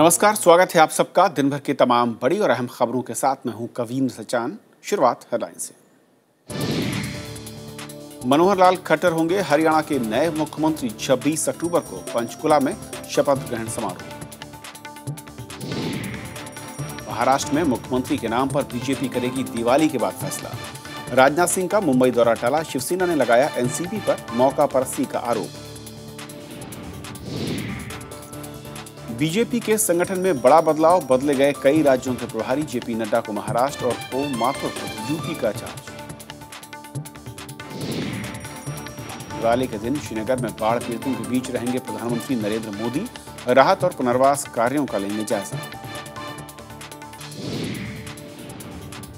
नमस्कार स्वागत है आप सबका दिन भर की तमाम बड़ी और अहम खबरों के साथ मैं हूं कवीन सचान शुरुआत हेडलाइन से मनोहर लाल खट्टर होंगे हरियाणा के नए मुख्यमंत्री 26 अक्टूबर को पंचकुला में शपथ ग्रहण समारोह महाराष्ट्र में मुख्यमंत्री के नाम पर बीजेपी करेगी दिवाली के बाद फैसला राजनाथ सिंह का मुंबई दौरा टाला शिवसेना ने लगाया एनसीपी पर मौका परसी का आरोप बीजेपी के संगठन में बड़ा बदलाव बदले गए कई राज्यों के प्रभारी जेपी नड्डा को महाराष्ट्र और ओम माथुर को यूपी का चार्ज रैली के दिन श्रीनगर में बाढ़ पीड़ितों के बीच रहेंगे प्रधानमंत्री नरेंद्र मोदी राहत और पुनर्वास कार्यों का लेंगे जायजा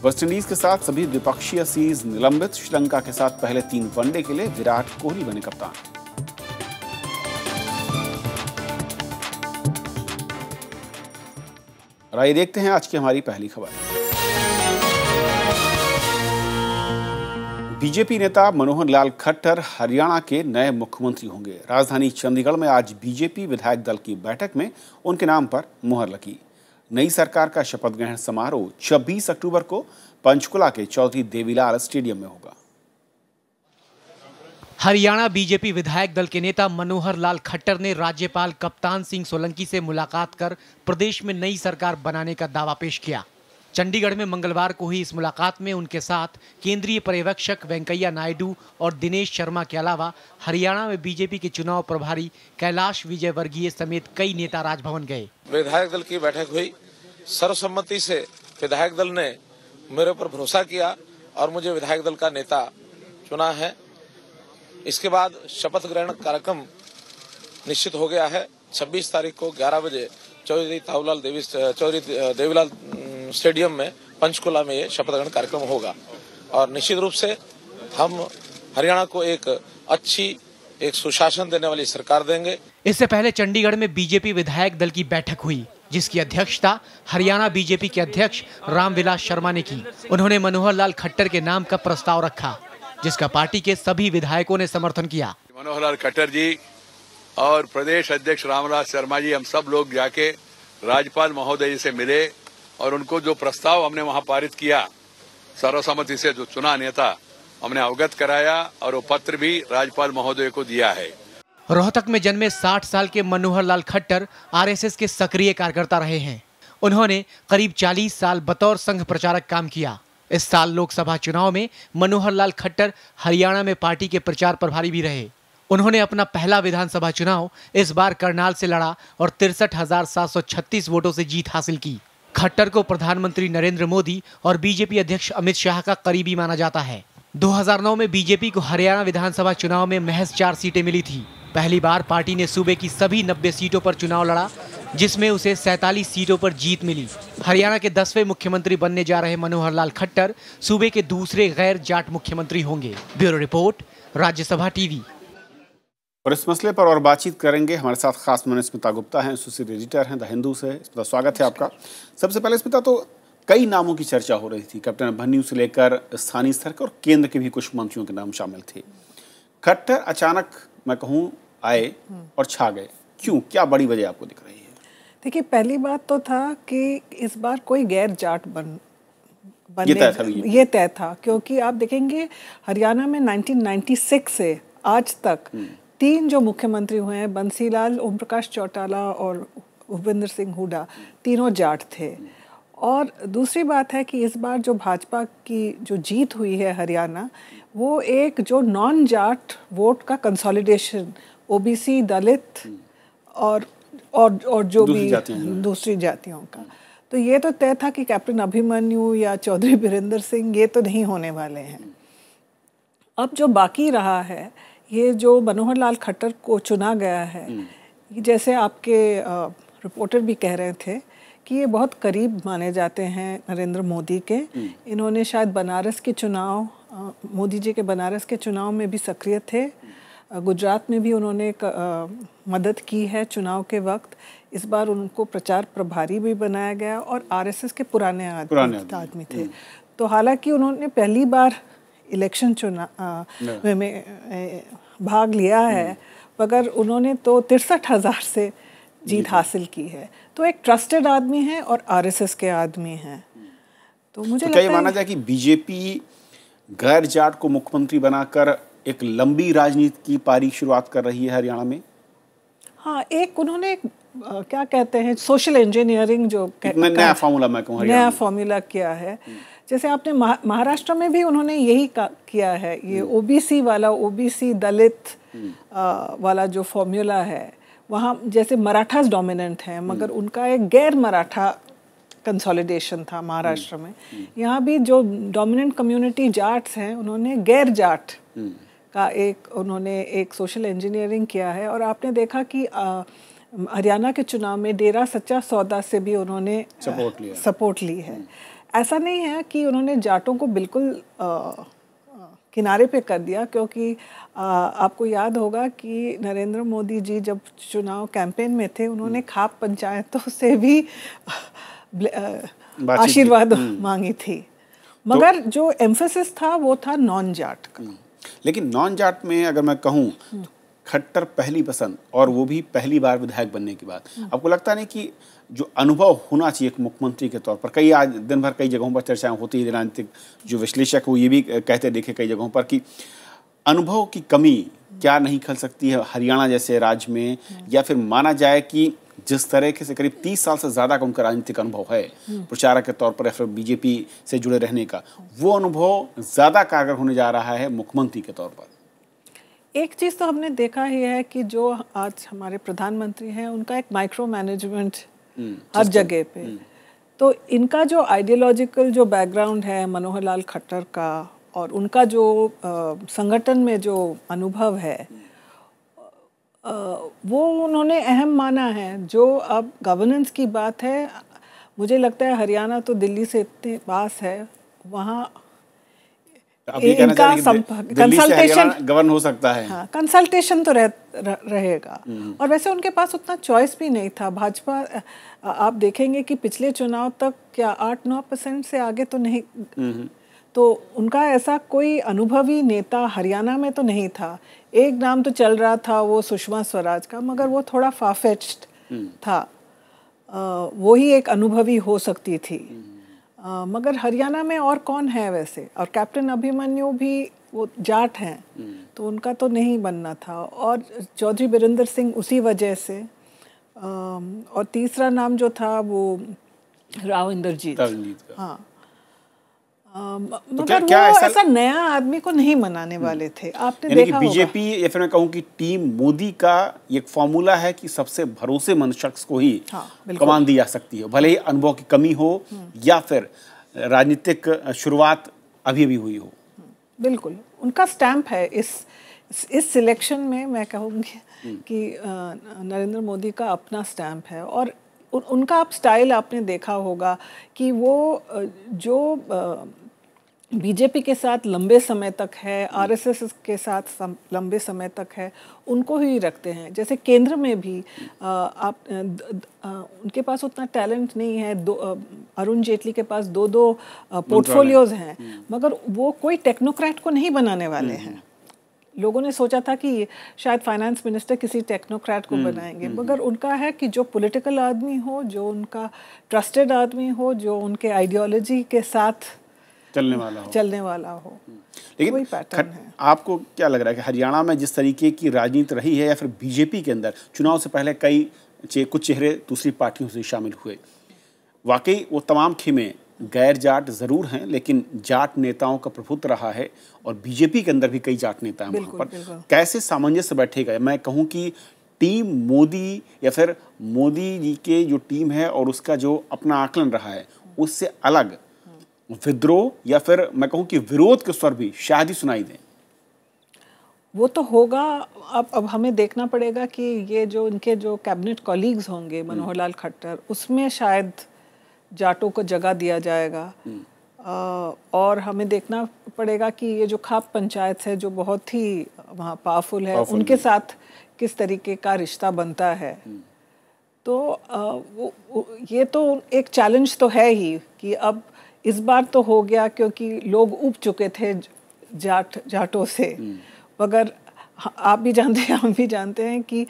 वेस्टइंडीज के साथ सभी द्विपक्षीय सीरीज निलंबित श्रीलंका के साथ पहले तीन वनडे के लिए विराट कोहली बने कप्तान और आइए देखते हैं आज की हमारी पहली खबर बीजेपी नेता मनोहर लाल खट्टर हरियाणा के नए मुख्यमंत्री होंगे राजधानी चंडीगढ़ में आज बीजेपी विधायक दल की बैठक में उनके नाम पर मुहर लगी नई सरकार का शपथ ग्रहण समारोह 26 अक्टूबर को पंचकुला के चौधरी देवीलाल स्टेडियम में होगा हरियाणा बीजेपी विधायक दल के नेता मनोहर लाल खट्टर ने राज्यपाल कप्तान सिंह सोलंकी से मुलाकात कर प्रदेश में नई सरकार बनाने का दावा पेश किया चंडीगढ़ में मंगलवार को ही इस मुलाकात में उनके साथ केंद्रीय पर्यवेक्षक वेंकैया नायडू और दिनेश शर्मा के अलावा हरियाणा में बीजेपी के चुनाव प्रभारी कैलाश विजय समेत कई नेता राजभवन गए विधायक दल की बैठक हुई सर्वसम्मति से विधायक दल ने मेरे पर भरोसा किया और मुझे विधायक दल का नेता चुना है इसके बाद शपथ ग्रहण कार्यक्रम निश्चित हो गया है 26 तारीख को 11 बजे चौधरी ताऊलाल देवी चौधरी देवीलाल स्टेडियम में पंचकुला में ये शपथ ग्रहण कार्यक्रम होगा और निश्चित रूप से हम हरियाणा को एक अच्छी एक सुशासन देने वाली सरकार देंगे इससे पहले चंडीगढ़ में बीजेपी विधायक दल की बैठक हुई जिसकी अध्यक्षता हरियाणा बीजेपी के अध्यक्ष रामविलास शर्मा ने की उन्होंने मनोहर लाल खट्टर के नाम का प्रस्ताव रखा जिसका पार्टी के सभी विधायकों ने समर्थन किया मनोहर लाल खट्टर जी और प्रदेश अध्यक्ष रामराज शर्मा जी हम सब लोग जाके राज्यपाल महोदय जी से मिले और उनको जो प्रस्ताव हमने वहाँ पारित किया सर्वसम्मति से जो चुना नेता हमने अवगत कराया और वो पत्र भी राज्यपाल महोदय को दिया है रोहतक में जन्मे 60 साल के मनोहर लाल खट्टर आरएसएस के सक्रिय कार्यकर्ता रहे हैं उन्होंने करीब 40 साल बतौर संघ प्रचारक काम किया इस साल लोकसभा चुनाव में मनोहर लाल खट्टर हरियाणा में पार्टी के प्रचार प्रभारी भी रहे उन्होंने अपना पहला विधानसभा चुनाव इस बार करनाल से लड़ा और तिरसठ वोटों से जीत हासिल की खट्टर को प्रधानमंत्री नरेंद्र मोदी और बीजेपी अध्यक्ष अमित शाह का करीबी माना जाता है 2009 में बीजेपी को हरियाणा विधानसभा चुनाव में महज चार सीटें मिली थी पहली बार पार्टी ने सूबे की सभी 90 सीटों पर चुनाव लड़ा जिसमें उसे 47 सीटों पर जीत मिली हरियाणा के दसवें मुख्यमंत्री बनने जा रहे मनोहर लाल खट्टर सूबे के दूसरे गैर जाट मुख्यमंत्री होंगे ब्यूरो रिपोर्ट राज्यसभा टीवी और इस मसले पर और बातचीत करेंगे हमारे साथ खास मन स्मिता गुप्ता हैं एसोसिएट एडिटर हैं द हिंदू से स्मिता स्वागत है आपका सबसे पहले स्मिता तो कई नामों की चर्चा हो रही थी कैप्टन अभन्यू से लेकर स्थानीय स्तर के और केंद्र के भी कुछ मंत्रियों के नाम शामिल थे खट्टर अचानक मैं कहूँ आए हम्म। और छा गए क्यों क्या बड़ी वजह आपको दिख रही है देखिए पहली बात तो था कि इस बार कोई गैर जाट बन बनने ये तय था, ये तय था क्योंकि आप देखेंगे हरियाणा में 1996 से आज तक हम्म। तीन जो मुख्यमंत्री हुए हैं बंसीलाल ओम प्रकाश चौटाला और भूपेंद्र सिंह हुडा तीनों जाट थे हम्म। और दूसरी बात है कि इस बार जो भाजपा की जो जीत हुई है हरियाणा वो एक जो नॉन जाट वोट का कंसोलिडेशन ओबीसी दलित और और और जो भी दूसरी जातियों का तो ये तो तय था कि कैप्टन अभिमन्यु या चौधरी बीरेंद्र सिंह ये तो नहीं होने वाले हैं अब जो बाकी रहा है ये जो मनोहर लाल खट्टर को चुना गया है हम्म। जैसे आपके रिपोर्टर भी कह रहे थे कि ये बहुत करीब माने जाते हैं नरेंद्र मोदी के हम्म। इन्होंने शायद बनारस के चुनाव मोदी जी के बनारस के चुनाव में भी सक्रिय थे गुजरात में भी उन्होंने क, आ, मदद की है चुनाव के वक्त इस बार उनको प्रचार प्रभारी भी बनाया गया और आरएसएस के पुराने आदमी थे हम्म। तो हालांकि उन्होंने पहली बार इलेक्शन चुना हाँ। में भाग लिया है हम्म। मगर उन्होंने तो तिरसठ हज़ार से जीत हासिल की है तो एक ट्रस्टेड आदमी है और आरएसएस के आदमी हैं तो मुझे तो क्या ये माना जाए कि बीजेपी गैर जाट को मुख्यमंत्री बनाकर एक लंबी राजनीति की पारी शुरुआत कर रही है हरियाणा में हाँ एक उन्होंने एक आ, क्या कहते हैं सोशल इंजीनियरिंग जो नया फॉर्मूला मैं कहूँ नया फॉर्मूला किया है हम्म। जैसे आपने महाराष्ट्र में भी उन्होंने यही किया है ये ओबीसी हम्म। वाला ओबीसी दलित आ, हम्म। वाला जो फॉर्मूला है वहाँ जैसे मराठास डोमिनेंट हैं हम्म। मगर उनका एक गैर मराठा कंसोलिडेशन था महाराष्ट्र हम्म। में हम्म। यहाँ भी जो डोमिनेंट कम्युनिटी जाट्स हैं उन्होंने गैर जाट का एक उन्होंने एक सोशल इंजीनियरिंग किया है और आपने देखा कि हरियाणा के चुनाव में डेरा सच्चा सौदा से भी उन्होंने सपोर्ट लिया सपोर्ट ली है ऐसा नहीं है कि उन्होंने जाटों को बिल्कुल आ, किनारे पे कर दिया क्योंकि आपको याद होगा कि नरेंद्र मोदी जी जब चुनाव कैंपेन में थे उन्होंने हम्म। खाप पंचायतों से भी आशीर्वाद हम्म। मांगी थी तो मगर तो, जो एम्फेसिस था वो था नॉन जाट का हम्म। लेकिन नॉन जाट में अगर मैं कहूँ खट्टर पहली पसंद और वो भी पहली बार विधायक बनने के बाद आपको लगता नहीं कि जो अनुभव होना चाहिए एक मुख्यमंत्री के तौर पर कई आज दिन भर कई जगहों पर चर्चाएं होती है राजनीतिक जो विश्लेषक हो ये भी कहते देखे कई जगहों पर कि अनुभव की कमी क्या नहीं खल सकती है हरियाणा जैसे राज्य में या फिर माना जाए कि जिस तरह से करीब तीस साल से ज़्यादा का उनका राजनीतिक अनुभव है प्रचारक के तौर पर या फिर बीजेपी से जुड़े रहने का वो अनुभव ज़्यादा कारगर होने जा रहा है मुख्यमंत्री के तौर पर एक चीज़ तो हमने देखा ही है कि जो आज हमारे प्रधानमंत्री हैं उनका एक माइक्रो हम्म, मैनेजमेंट हर जगह पे हम्म। तो इनका जो आइडियोलॉजिकल जो बैकग्राउंड है मनोहर लाल खट्टर का और उनका जो संगठन में जो अनुभव है वो उन्होंने अहम माना है जो अब गवर्नेंस की बात है मुझे लगता है हरियाणा तो दिल्ली से इतने पास है वहाँ इनका कंसल्टेशन गवर्न हो सकता है हाँ कंसल्टेशन तो रह, रहेगा हम्म। और वैसे उनके पास उतना चॉइस भी नहीं था भाजपा आप देखेंगे कि पिछले चुनाव तक क्या आठ नौ परसेंट से आगे तो नहीं हम्म। तो उनका ऐसा कोई अनुभवी नेता हरियाणा में तो नहीं था एक नाम तो चल रहा था वो सुषमा स्वराज का मगर वो थोड़ा फाफेच्ड हम्म। था वो ही एक अनुभवी हो सकती थी आ, हम्म। मगर हरियाणा में और कौन है वैसे और कैप्टन अभिमन्यु भी वो जाट हैं हम्म। तो उनका तो नहीं बनना था और चौधरी बीरेंद्र सिंह उसी वजह से आ, और तीसरा नाम जो था वो राव इंद्रजीत हाँ Um, तो क्या, क्या ऐसा, ऐसा नया आदमी को नहीं मनाने हम्म। वाले थे आपने देखा कि बीजेपी या फिर मैं कहूँ कि टीम मोदी का एक फॉर्मूला है कि सबसे भरोसेमंद शख्स को ही हाँ, कमान दी जा सकती है भले ही अनुभव की कमी हो हम्म। या फिर राजनीतिक शुरुआत अभी अभी हुई हो हम्म, बिल्कुल उनका स्टैंप है इस इस सिलेक्शन में मैं कहूँगी कि नरेंद्र मोदी का अपना स्टैंप है और उनका आप स्टाइल आपने देखा होगा कि वो जो बीजेपी के साथ लंबे समय तक है आरएसएस के साथ सम, लंबे समय तक है उनको ही रखते हैं जैसे केंद्र में भी आ, आप द, आ, उनके पास उतना टैलेंट नहीं है दो अरुण जेटली के पास दो दो पोर्टफोलियोज हैं हम्म। मगर वो कोई टेक्नोक्रेट को नहीं बनाने वाले हम्म। हैं लोगों ने सोचा था कि शायद फाइनेंस मिनिस्टर किसी टेक्नोक्रेट को हम्म, बनाएंगे मगर उनका है कि जो पॉलिटिकल आदमी हो जो उनका ट्रस्टेड आदमी हो जो उनके आइडियोलॉजी के साथ चलने वाला हो चलने वाला हो तो लेकिन वही पैटर्न है आपको क्या लग रहा है कि हरियाणा में जिस तरीके की राजनीति रही है या फिर बीजेपी के अंदर चुनाव से पहले कई चे, कुछ चेहरे दूसरी पार्टियों से शामिल हुए वाकई वो तमाम खेमे गैर जाट ज़रूर हैं लेकिन जाट नेताओं का प्रभुत्व रहा है और बीजेपी के अंदर भी कई जाट नेता हैं पर कैसे सामंजस्य बैठेगा मैं कहूँ कि टीम मोदी या फिर मोदी जी के जो टीम है और उसका जो अपना आकलन रहा है उससे अलग विद्रोह या फिर मैं कहूँ कि विरोध के स्वर भी शायद ही सुनाई दें वो तो होगा अब अब हमें देखना पड़ेगा कि ये जो इनके जो कैबिनेट कॉलीग्स होंगे हम्म। मनोहर लाल खट्टर उसमें शायद जाटों को जगह दिया जाएगा आ, हम्म। और हमें देखना पड़ेगा कि ये जो खाप पंचायत है जो बहुत ही वहाँ पावरफुल है पावफुल उनके साथ किस तरीके का रिश्ता बनता है हम्म। तो आ, वो, वो ये तो एक चैलेंज तो है ही कि अब इस बार तो हो गया क्योंकि लोग उब चुके थे जाट जाटों से हम्म। मगर आप भी जानते हैं हम भी जानते हैं कि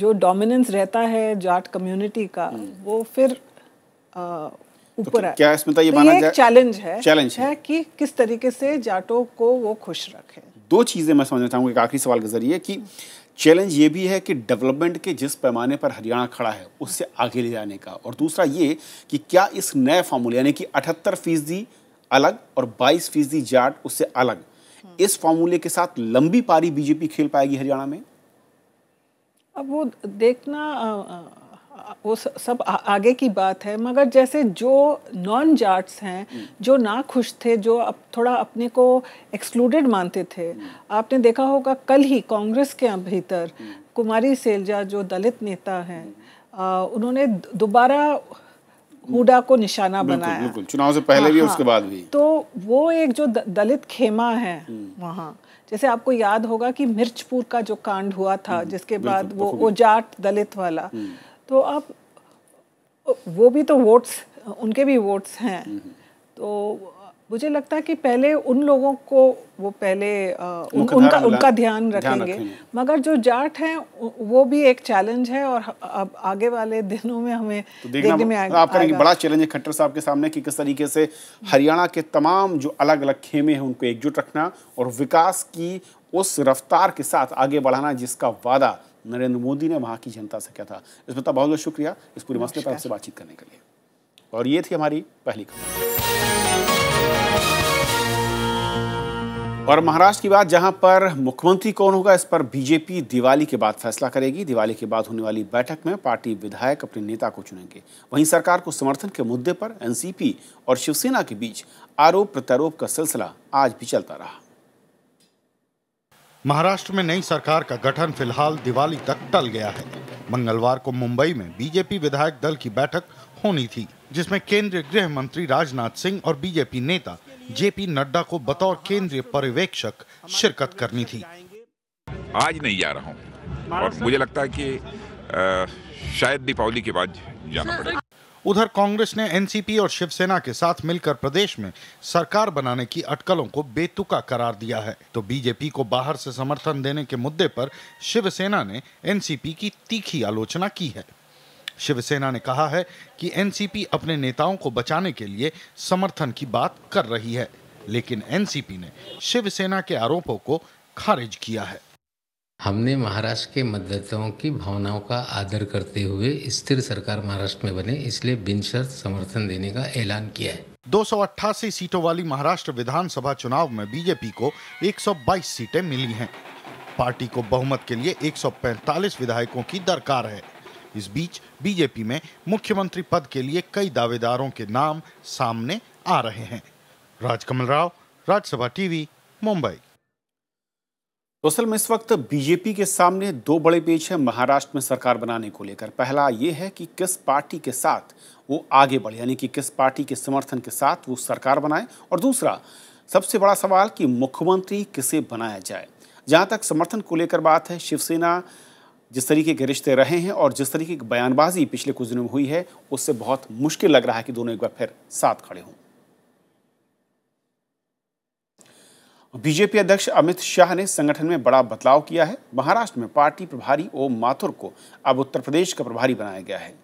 जो डोमिनेंस रहता है जाट कम्युनिटी का हम्म। वो फिर तो ऊपर तो क्या इसमें ये तो माना जाए चैलेंज है चैलेंज है, है कि किस तरीके से जाटों को वो खुश रखें दो चीज़ें मैं समझना चाहूँगा एक आखिरी सवाल के जरिए कि चैलेंज ये भी है कि डेवलपमेंट के जिस पैमाने पर हरियाणा खड़ा है उससे आगे ले जाने का और दूसरा ये कि क्या इस नए फार्मूले यानी कि अठहत्तर फीसदी अलग और बाईस फीसदी जाट उससे अलग हम्म। इस फार्मूले के साथ लंबी पारी बीजेपी खेल पाएगी हरियाणा में अब वो देखना वो सब आ, आगे की बात है मगर जैसे जो नॉन जाट्स हैं हम्म। जो ना खुश थे जो अब थोड़ा अपने को एक्सक्लूडेड मानते थे हम्म। आपने देखा होगा कल ही कांग्रेस के भीतर हम्म। कुमारी सेलजा जो दलित नेता हैं उन्होंने दोबारा हुडा को निशाना बिल्कुल, बनाया बिल्कुल चुनाव से पहले भी हाँ, उसके बाद भी हाँ। तो वो एक जो दलित खेमा है वहाँ जैसे आपको याद होगा कि मिर्चपुर का जो कांड हुआ था जिसके बाद वो वो जाट दलित वाला तो आप वो भी तो वोट्स उनके भी वोट्स हैं तो मुझे लगता है कि पहले उन लोगों को वो पहले आ, उन, उनका उनका ध्यान रखेंगे मगर जो जाट हैं वो भी एक चैलेंज है और अब आगे वाले दिनों में हमें तो देखने में आएगा आप करेंगे बड़ा चैलेंज है खट्टर साहब के सामने कि किस तरीके से हरियाणा के तमाम जो अलग अलग खेमे हैं उनको एकजुट रखना और विकास की उस रफ्तार के साथ आगे बढ़ाना जिसका वादा नरेंद्र मोदी ने वहाँ की जनता से क्या था इसमें बहुत बहुत शुक्रिया इस पूरे मसले पर आपसे बातचीत करने के लिए और ये थी हमारी पहली खबर और महाराष्ट्र की बात जहां पर मुख्यमंत्री कौन होगा इस पर बीजेपी दिवाली के बाद फैसला करेगी दिवाली के बाद होने वाली बैठक में पार्टी विधायक अपने नेता को चुनेंगे वहीं सरकार को समर्थन के मुद्दे पर एनसीपी और शिवसेना के बीच आरोप प्रत्यारोप का सिलसिला आज भी चलता रहा महाराष्ट्र में नई सरकार का गठन फिलहाल दिवाली तक टल गया है मंगलवार को मुंबई में बीजेपी विधायक दल की बैठक होनी थी जिसमें केंद्रीय गृह मंत्री राजनाथ सिंह और बीजेपी नेता जेपी नड्डा को बतौर केंद्रीय पर्यवेक्षक शिरकत करनी थी आज नहीं जा रहा हूँ और मुझे लगता है कि आ, शायद दीपावली के बाद जाना पड़ेगा उधर कांग्रेस ने एनसीपी और शिवसेना के साथ मिलकर प्रदेश में सरकार बनाने की अटकलों को बेतुका करार दिया है तो बीजेपी को बाहर से समर्थन देने के मुद्दे पर शिवसेना ने एनसीपी की तीखी आलोचना की है शिवसेना ने कहा है कि एनसीपी अपने नेताओं को बचाने के लिए समर्थन की बात कर रही है लेकिन एनसीपी ने शिवसेना के आरोपों को खारिज किया है हमने महाराष्ट्र के मतदाताओं की भावनाओं का आदर करते हुए स्थिर सरकार महाराष्ट्र में बने इसलिए बिनशर्त समर्थन देने का ऐलान किया है दो सीटों वाली महाराष्ट्र विधानसभा चुनाव में बीजेपी को 122 सीटें मिली हैं पार्टी को बहुमत के लिए 145 विधायकों की दरकार है इस बीच बीजेपी में मुख्यमंत्री पद के लिए कई दावेदारों के नाम सामने आ रहे हैं राजकमल राव राज्यसभा टीवी मुंबई तो असल में इस वक्त बीजेपी के सामने दो बड़े पेच हैं महाराष्ट्र में सरकार बनाने को लेकर पहला ये है कि किस पार्टी के साथ वो आगे बढ़े यानी कि किस पार्टी के समर्थन के साथ वो सरकार बनाए और दूसरा सबसे बड़ा सवाल कि मुख्यमंत्री किसे बनाया जाए जहाँ तक समर्थन को लेकर बात है शिवसेना जिस तरीके के रिश्ते रहे हैं और जिस तरीके की बयानबाजी पिछले कुछ दिनों में हुई है उससे बहुत मुश्किल लग रहा है कि दोनों एक बार फिर साथ खड़े हों बीजेपी अध्यक्ष अमित शाह ने संगठन में बड़ा बदलाव किया है महाराष्ट्र में पार्टी प्रभारी ओम माथुर को अब उत्तर प्रदेश का प्रभारी बनाया गया है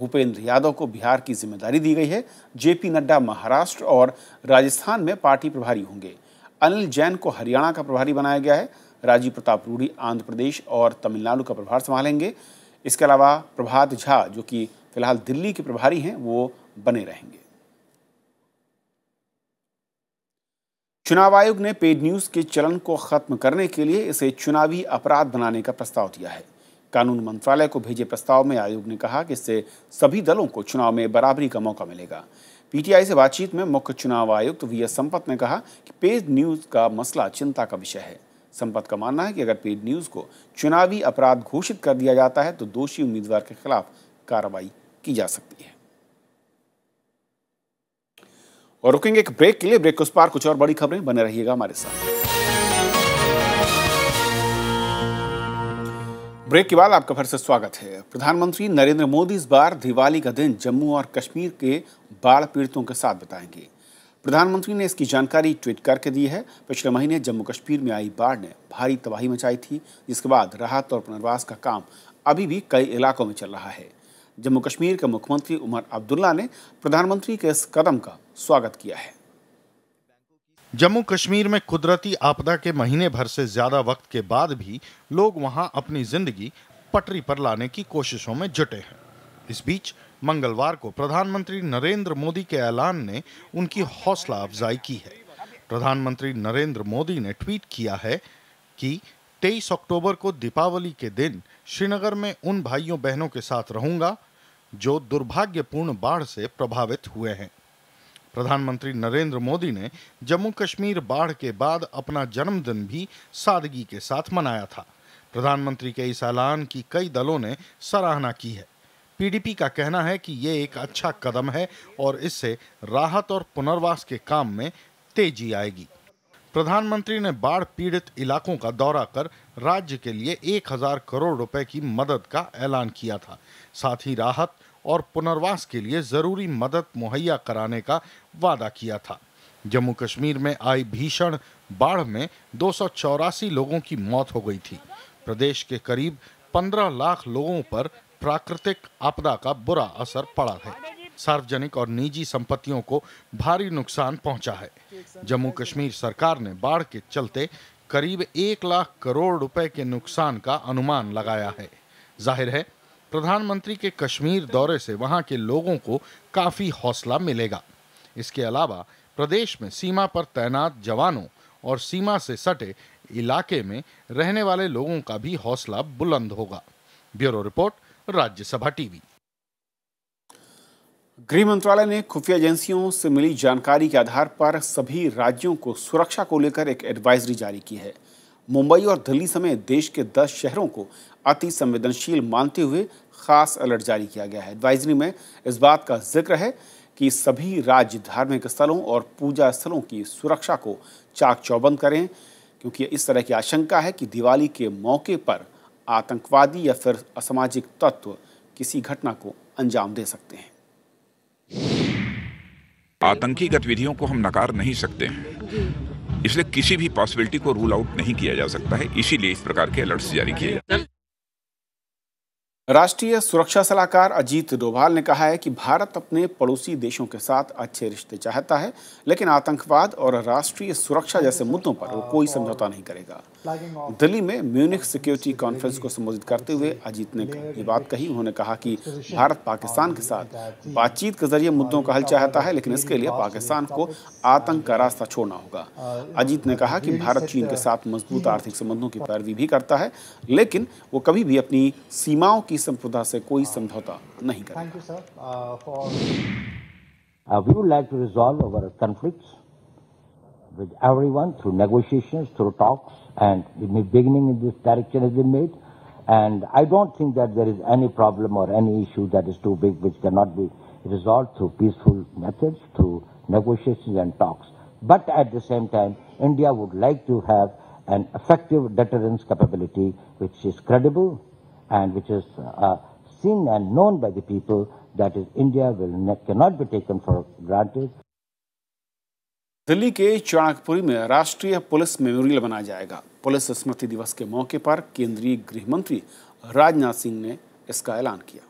भूपेंद्र यादव को बिहार की जिम्मेदारी दी गई है जेपी नड्डा महाराष्ट्र और राजस्थान में पार्टी प्रभारी होंगे अनिल जैन को हरियाणा का प्रभारी बनाया गया है राजीव प्रताप रूढ़ी आंध्र प्रदेश और तमिलनाडु का प्रभार संभालेंगे इसके अलावा प्रभात झा जो कि फिलहाल दिल्ली के प्रभारी हैं वो बने रहेंगे चुनाव आयोग ने पेड न्यूज के चलन को खत्म करने के लिए इसे चुनावी अपराध बनाने का प्रस्ताव दिया है कानून मंत्रालय को भेजे प्रस्ताव में आयोग ने कहा कि इससे सभी दलों को चुनाव में बराबरी का मौका मिलेगा पीटीआई से बातचीत में मुख्य चुनाव आयुक्त तो वी एस संपत ने कहा कि पेड न्यूज का मसला चिंता का विषय है संपत का मानना है कि अगर पेड न्यूज को चुनावी अपराध घोषित कर दिया जाता है तो दोषी उम्मीदवार के खिलाफ कार्रवाई की जा सकती है और रुकेंगे एक ब्रेक के लिए ब्रेक के उस पार कुछ और बड़ी खबरें बने रहिएगा हमारे साथ ब्रेक के बाद आपका फिर से स्वागत है प्रधानमंत्री नरेंद्र मोदी इस बार दिवाली का दिन जम्मू और कश्मीर के बाढ़ पीड़ितों के साथ बताएंगे प्रधानमंत्री ने इसकी जानकारी ट्वीट करके दी है पिछले महीने जम्मू कश्मीर में आई बाढ़ ने भारी तबाही मचाई थी जिसके बाद राहत और पुनर्वास का काम अभी भी कई इलाकों में चल रहा है जम्मू कश्मीर के मुख्यमंत्री उमर अब्दुल्ला ने प्रधानमंत्री के इस कदम का स्वागत किया है जम्मू कश्मीर में कुदरती आपदा के महीने भर से ज्यादा वक्त के बाद भी लोग वहां अपनी जिंदगी पटरी पर लाने की कोशिशों में जुटे हैं इस बीच मंगलवार को प्रधानमंत्री नरेंद्र मोदी के ऐलान ने उनकी हौसला अफजाई की है प्रधानमंत्री नरेंद्र मोदी ने ट्वीट किया है कि 23 अक्टूबर को दीपावली के दिन श्रीनगर में उन भाइयों बहनों के साथ रहूंगा जो दुर्भाग्यपूर्ण बाढ़ से प्रभावित हुए हैं प्रधानमंत्री नरेंद्र मोदी ने जम्मू कश्मीर बाढ़ के बाद अपना जन्मदिन भी सादगी के साथ मनाया था प्रधानमंत्री के इस ऐलान की कई दलों ने सराहना की है पीडीपी का कहना है कि ये एक अच्छा कदम है और इससे राहत और पुनर्वास के काम में तेजी आएगी प्रधानमंत्री ने बाढ़ पीड़ित इलाकों का दौरा कर राज्य के लिए 1000 करोड़ रुपए की मदद का ऐलान किया था साथ ही राहत और पुनर्वास के लिए जरूरी मदद मुहैया कराने का वादा किया था जम्मू कश्मीर में आई भीषण बाढ़ में दो लोगों की मौत हो गई थी प्रदेश के करीब 15 लाख लोगों पर प्राकृतिक आपदा का बुरा असर पड़ा है सार्वजनिक और निजी संपत्तियों को भारी नुकसान पहुंचा है जम्मू कश्मीर सरकार ने बाढ़ के चलते करीब एक लाख करोड़ रुपए के नुकसान का अनुमान लगाया है जाहिर है प्रधानमंत्री के कश्मीर दौरे से वहां के लोगों को काफी हौसला मिलेगा इसके अलावा प्रदेश में सीमा पर तैनात जवानों और सीमा से सटे इलाके में रहने वाले लोगों का भी हौसला बुलंद होगा ब्यूरो रिपोर्ट राज्यसभा टीवी गृह मंत्रालय ने खुफिया एजेंसियों से मिली जानकारी के आधार पर सभी राज्यों को सुरक्षा को लेकर एक एडवाइजरी जारी की है मुंबई और दिल्ली समेत देश के 10 शहरों को अति संवेदनशील मानते हुए खास अलर्ट जारी किया गया है एडवाइजरी में इस बात का जिक्र है कि सभी राज्य धार्मिक स्थलों और पूजा स्थलों की सुरक्षा को चाक चौबंद करें क्योंकि इस तरह की आशंका है कि दिवाली के मौके पर आतंकवादी या फिर असामाजिक तत्व किसी घटना को अंजाम दे सकते हैं आतंकी गतिविधियों को हम नकार नहीं सकते हैं इसलिए किसी भी पॉसिबिलिटी को रूल आउट नहीं किया जा सकता है इसीलिए इस प्रकार के अलर्ट्स जारी किए जाते हैं राष्ट्रीय सुरक्षा सलाहकार अजीत डोभाल ने कहा है कि भारत अपने पड़ोसी देशों के साथ अच्छे रिश्ते चाहता है लेकिन आतंकवाद और राष्ट्रीय सुरक्षा जैसे मुद्दों पर वो कोई समझौता नहीं करेगा दिल्ली में म्यूनिक सिक्योरिटी कॉन्फ्रेंस को संबोधित करते हुए अजीत ने ये बात कही उन्होंने कहा कि भारत पाकिस्तान के साथ बातचीत के जरिए मुद्दों का हल चाहता है लेकिन इसके लिए पाकिस्तान को आतंक का रास्ता छोड़ना होगा uh, अजीत ने कहा कि भारत चीन के साथ मजबूत आर्थिक संबंधों की पैरवी भी करता है लेकिन वो कभी भी अपनी सीमाओं की संप्रदा से कोई uh, समझौता नहीं करता uh, uh, we would like to resolve our conflicts with everyone through negotiations, through talks, and the beginning in this direction has been made. And I don't think that there is any problem or any issue that is too big which cannot be resolved through peaceful methods, through negotiations and talks. But at the same time, India would like to have an effective deterrence capability which is credible and which is uh, seen and known by the people that is India will cannot be taken for granted. Delhi के चाणकपुरी में राष्ट्रीय police memorial बनाया जाएगा police स्मृति दिवस के मौके पर केंद्रीय गृह मंत्री राजनाथ सिंह ने इसका ऐलान किया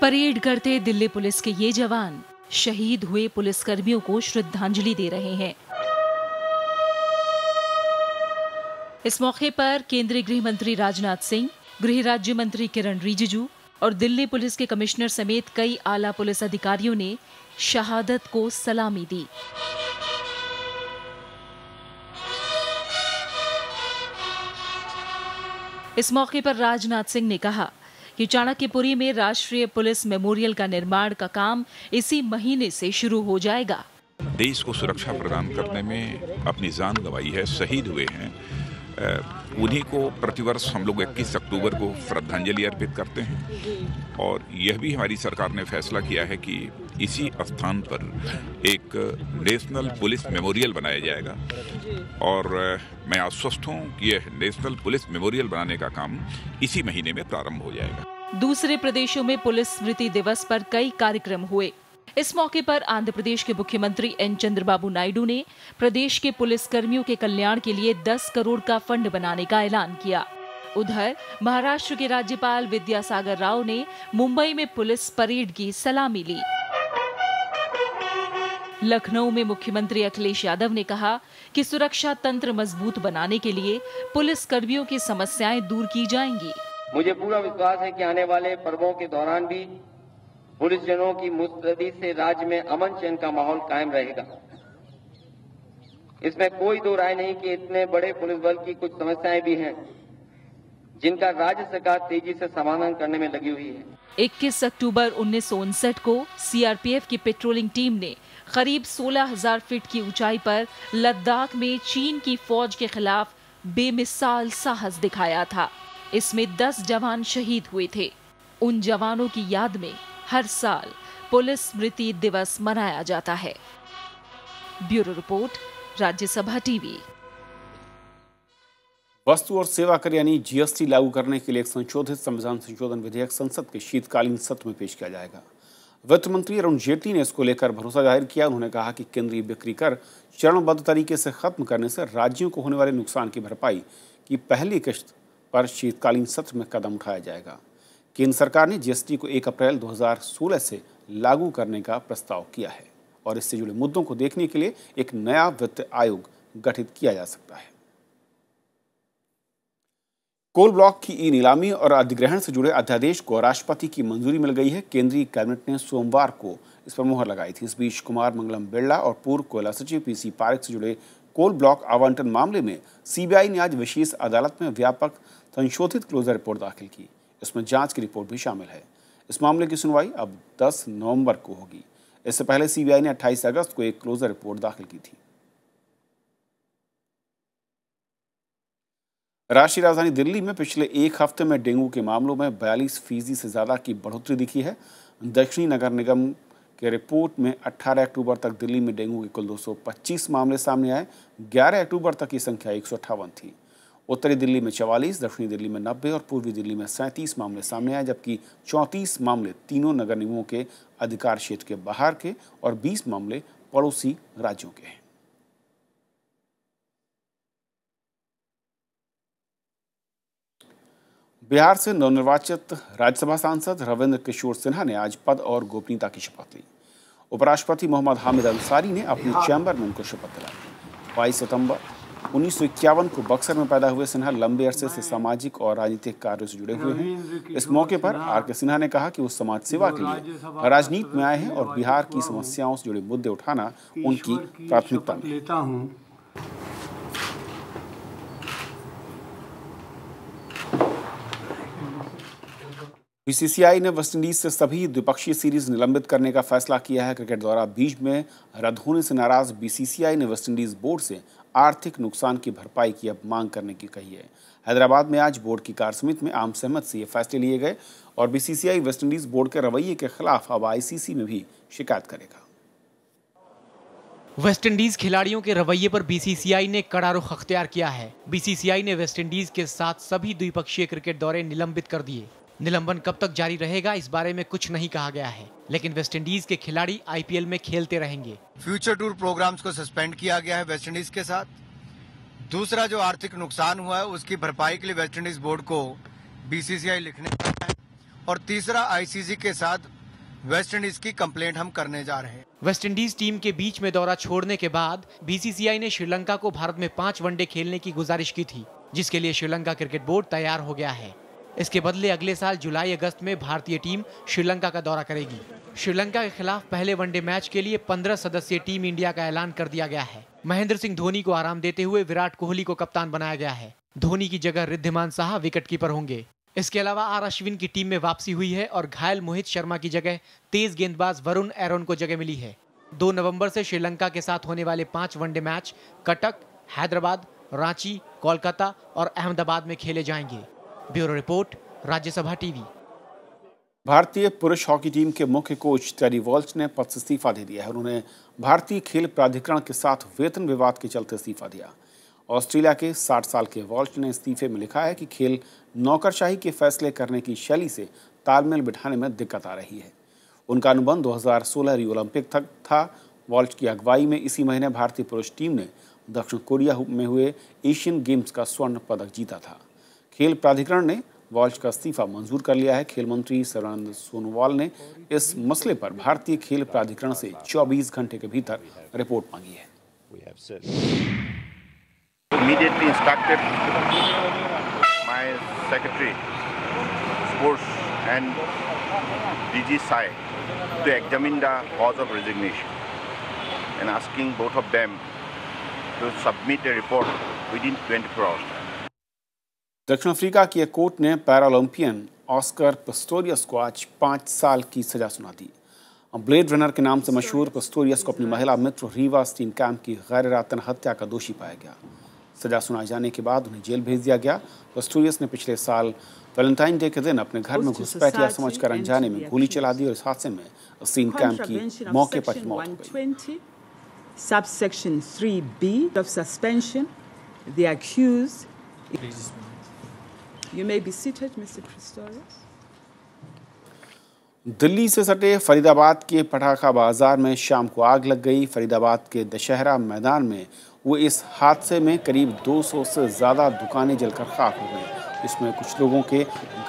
परेड करते दिल्ली पुलिस के ये जवान शहीद हुए पुलिसकर्मियों को श्रद्धांजलि दे रहे हैं इस मौके पर केंद्रीय गृह मंत्री राजनाथ सिंह गृह राज्य मंत्री किरण रिजिजू और दिल्ली पुलिस के कमिश्नर समेत कई आला पुलिस अधिकारियों ने शहादत को सलामी दी इस मौके पर राजनाथ सिंह ने कहा कि चाणक्यपुरी में राष्ट्रीय पुलिस मेमोरियल का निर्माण का काम इसी महीने से शुरू हो जाएगा देश को सुरक्षा प्रदान करने में अपनी जान गवाई है शहीद हुए हैं उन्हीं को प्रतिवर्ष हम लोग 21 अक्टूबर को श्रद्धांजलि अर्पित करते हैं और यह भी हमारी सरकार ने फैसला किया है कि इसी स्थान पर एक नेशनल पुलिस मेमोरियल बनाया जाएगा और मैं आश्वस्त हूँ कि यह नेशनल पुलिस मेमोरियल बनाने का काम इसी महीने में प्रारंभ हो जाएगा दूसरे प्रदेशों में पुलिस स्मृति दिवस पर कई कार्यक्रम हुए इस मौके पर आंध्र प्रदेश के मुख्यमंत्री एन चंद्रबाबू नायडू ने प्रदेश के पुलिस कर्मियों के कल्याण के लिए 10 करोड़ का फंड बनाने का ऐलान किया उधर महाराष्ट्र के राज्यपाल विद्यासागर राव ने मुंबई में पुलिस परेड की सलामी ली लखनऊ में मुख्यमंत्री अखिलेश यादव ने कहा कि सुरक्षा तंत्र मजबूत बनाने के लिए पुलिस कर्मियों की समस्याएं दूर की जाएंगी मुझे पूरा विश्वास है कि आने वाले पर्वों के दौरान भी गुरुजनों की मुस्तदी से राज्य में अमन चैन का माहौल कायम रहेगा इसमें कोई दो राय नहीं कि इतने बड़े पुलिस बल की कुछ समस्याएं भी हैं जिनका राज्य सरकार तेजी से समाधान करने में लगी हुई है 21 अक्टूबर उन्नीस को सीआरपीएफ की पेट्रोलिंग टीम ने करीब 16,000 फीट की ऊंचाई पर लद्दाख में चीन की फौज के खिलाफ बेमिसाल साहस दिखाया था इसमें 10 जवान शहीद हुए थे उन जवानों की याद में हर साल पुलिस स्मृति दिवस मनाया जाता है ब्यूरो रिपोर्ट राज्यसभा टीवी वस्तु और सेवा कर यानी जीएसटी लागू करने के लिए एक संशोधित संविधान संशोधन विधेयक संसद के शीतकालीन सत्र में पेश किया जाएगा वित्त मंत्री अरुण जेटली ने इसको लेकर भरोसा जाहिर किया उन्होंने कहा कि केंद्रीय बिक्री कर चरणबद्ध तरीके से खत्म करने से राज्यों को होने वाले नुकसान की भरपाई की पहली किश्त पर शीतकालीन सत्र में कदम उठाया जाएगा केंद्र सरकार ने जीएसटी को 1 अप्रैल 2016 से लागू करने का प्रस्ताव किया है और इससे जुड़े मुद्दों को देखने के लिए एक नया वित्त आयोग गठित किया जा सकता है कोल ब्लॉक की ई नीलामी और अधिग्रहण से जुड़े अध्यादेश को राष्ट्रपति की मंजूरी मिल गई है केंद्रीय कैबिनेट ने सोमवार को इस पर मोहर लगाई थी इस बीच कुमार मंगलम बिरला और पूर्व कोयला सचिव पीसी पारेख से जुड़े कोल ब्लॉक आवंटन मामले में सीबीआई ने आज विशेष अदालत में व्यापक संशोधित क्लोजर रिपोर्ट दाखिल की इसमें जांच की रिपोर्ट भी शामिल है इस मामले की सुनवाई अब 10 नवंबर को होगी इससे पहले सीबीआई ने 28 अगस्त को एक क्लोजर रिपोर्ट दाखिल की थी राष्ट्रीय राजधानी दिल्ली में पिछले एक हफ्ते में डेंगू के मामलों में बयालीस फीसदी से ज़्यादा की बढ़ोतरी दिखी है दक्षिणी नगर निगम के रिपोर्ट में 18 अक्टूबर तक दिल्ली में डेंगू के कुल 225 मामले सामने आए 11 अक्टूबर तक की संख्या एक थी उत्तरी दिल्ली में चवालीस दक्षिणी दिल्ली में नब्बे और पूर्वी दिल्ली में सैंतीस मामले सामने आए जबकि चौंतीस मामले तीनों नगर निगमों के अधिकार क्षेत्र के बाहर के और बीस मामले पड़ोसी राज्यों के हैं बिहार से नवनिर्वाचित राज्यसभा सांसद रविंद्र किशोर सिन्हा ने आज पद और गोपनीयता की शपथ ली उपराष्ट्रपति मोहम्मद हामिद अंसारी ने अपने चैंबर में उनको शपथ दिलाई बाईस सितंबर उन्नीस को बक्सर में पैदा हुए सिन्हा लंबे अरसे से सामाजिक और राजनीतिक कार्यों से जुड़े हुए हैं इस मौके पर आर के सिन्हा ने कहा कि वो समाज सेवा के लिए राजनीति में आए हैं और बिहार की समस्याओं से जुड़े मुद्दे उठाना उनकी प्राथमिकता लेता हूँ बीसीसीआई ने वेस्टइंडीज से सभी द्विपक्षीय सीरीज निलंबित करने का फैसला किया है क्रिकेट द्वारा बीच में रद्द होने से नाराज बीसीसीआई ने वेस्टइंडीज बोर्ड से आर्थिक नुकसान की भरपाई की अब मांग करने की कही है हैदराबाद में आज बोर्ड की कार समिति में आम सहमत से ये फैसले लिए गए और बीसीसीआई वेस्टइंडीज बोर्ड के रवैये के खिलाफ अब आईसीसी में भी शिकायत करेगा वेस्टइंडीज खिलाड़ियों के रवैये पर बीसीसीआई ने कड़ा रुख अख्तियार किया है बीसीसीआई ने वेस्टइंडीज के साथ सभी द्विपक्षीय क्रिकेट दौरे निलंबित कर दिए निलंबन कब तक जारी रहेगा इस बारे में कुछ नहीं कहा गया है लेकिन वेस्ट इंडीज के खिलाड़ी आई में खेलते रहेंगे फ्यूचर टूर प्रोग्राम को सस्पेंड किया गया है वेस्ट इंडीज के साथ दूसरा जो आर्थिक नुकसान हुआ है उसकी भरपाई के लिए वेस्ट इंडीज बोर्ड को बीसीसीआई लिखने है और तीसरा आईसीसी के साथ वेस्ट इंडीज की कंप्लेंट हम करने जा रहे हैं वेस्ट इंडीज टीम के बीच में दौरा छोड़ने के बाद बीसीसीआई ने श्रीलंका को भारत में पाँच वनडे खेलने की गुजारिश की थी जिसके लिए श्रीलंका क्रिकेट बोर्ड तैयार हो गया है इसके बदले अगले साल जुलाई अगस्त में भारतीय टीम श्रीलंका का दौरा करेगी श्रीलंका के खिलाफ पहले वनडे मैच के लिए 15 सदस्यीय टीम इंडिया का ऐलान कर दिया गया है महेंद्र सिंह धोनी को आराम देते हुए विराट कोहली को कप्तान बनाया गया है धोनी की जगह रिद्धिमान साह कीपर होंगे इसके अलावा आर अश्विन की टीम में वापसी हुई है और घायल मोहित शर्मा की जगह तेज गेंदबाज वरुण एरोन को जगह मिली है दो नवंबर से श्रीलंका के साथ होने वाले पांच वनडे मैच कटक हैदराबाद रांची कोलकाता और अहमदाबाद में खेले जाएंगे ब्यूरो रिपोर्ट राज्यसभा टीवी भारतीय पुरुष हॉकी टीम के मुख्य कोच टेरी वॉल्च ने पद से इस्तीफा दे दिया है उन्होंने भारतीय खेल प्राधिकरण के साथ वेतन विवाद के चलते इस्तीफा दिया ऑस्ट्रेलिया के 60 साल के वॉल्च ने इस्तीफे में लिखा है कि खेल नौकरशाही के फैसले करने की शैली से तालमेल बिठाने में दिक्कत आ रही है उनका अनुबंध दो सोलह रियो ओलंपिक तक था वॉल्च की अगुवाई में इसी महीने भारतीय पुरुष टीम ने दक्षिण कोरिया में हुए एशियन गेम्स का स्वर्ण पदक जीता था खेल प्राधिकरण ने वॉल्श का इस्तीफा मंजूर कर लिया है खेल मंत्री सर्वानंद सोनोवाल ने इस मसले पर भारतीय खेल प्राधिकरण से 24 घंटे के भीतर रिपोर्ट मांगी है Immediately instructed my secretary, sports and DG Sai, to examine the cause of resignation and asking both of them to submit a report within 24 hours. दक्षिण अफ्रीका की एक कोर्ट ने पैरालंपियन ऑस्कर पस्टोरियस को आज पाँच साल की सजा सुना दी ब्लेड रनर के नाम से मशहूर पस्टोरियस को अपनी महिला मित्र रीवा स्टीन कैम्प की गैर रातन हत्या का दोषी पाया गया सजा सुनाए जाने के बाद उन्हें जेल भेज दिया गया पस्टोरियस ने पिछले साल वैलेंटाइन डे के दिन अपने घर में घुसपैठिया समझ कर अनजाने में गोली चला दी और इस हादसे में स्टीन कैम्प की मौके पर ही मौत हो गई subsection 3B of suspension the accused You may be seated, Mr. Pistorius. Delhi से सटे फरीदाबाद के पटाखा बाजार में शाम को आग लग गई फरीदाबाद के दशहरा मैदान में वो इस हादसे में करीब 200 से ज़्यादा दुकानें जलकर खाक हो गई इसमें कुछ लोगों के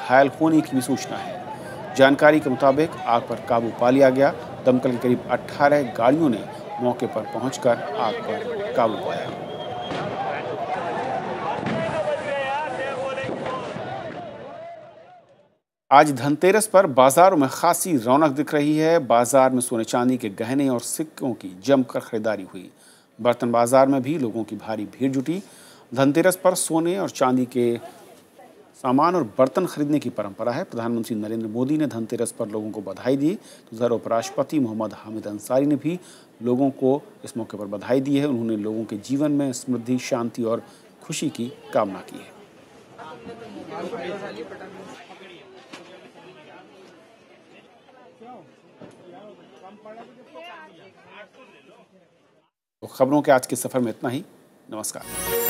घायल होने की भी सूचना है जानकारी के मुताबिक आग पर काबू पा लिया गया दमकल के करीब 18 गाड़ियों ने मौके पर पहुंचकर आग पर काबू पाया आज धनतेरस पर बाजारों में खासी रौनक दिख रही है बाजार में सोने चांदी के गहने और सिक्कों की जमकर खरीदारी हुई बर्तन बाजार में भी लोगों की भारी भीड़ जुटी धनतेरस पर सोने और चांदी के सामान और बर्तन खरीदने की परंपरा है प्रधानमंत्री नरेंद्र मोदी ने धनतेरस पर लोगों को बधाई दी तो उधर उपराष्ट्रपति मोहम्मद हामिद अंसारी ने भी लोगों को इस मौके पर बधाई दी है उन्होंने लोगों के जीवन में समृद्धि शांति और खुशी की कामना की है तो खबरों के आज के सफ़र में इतना ही नमस्कार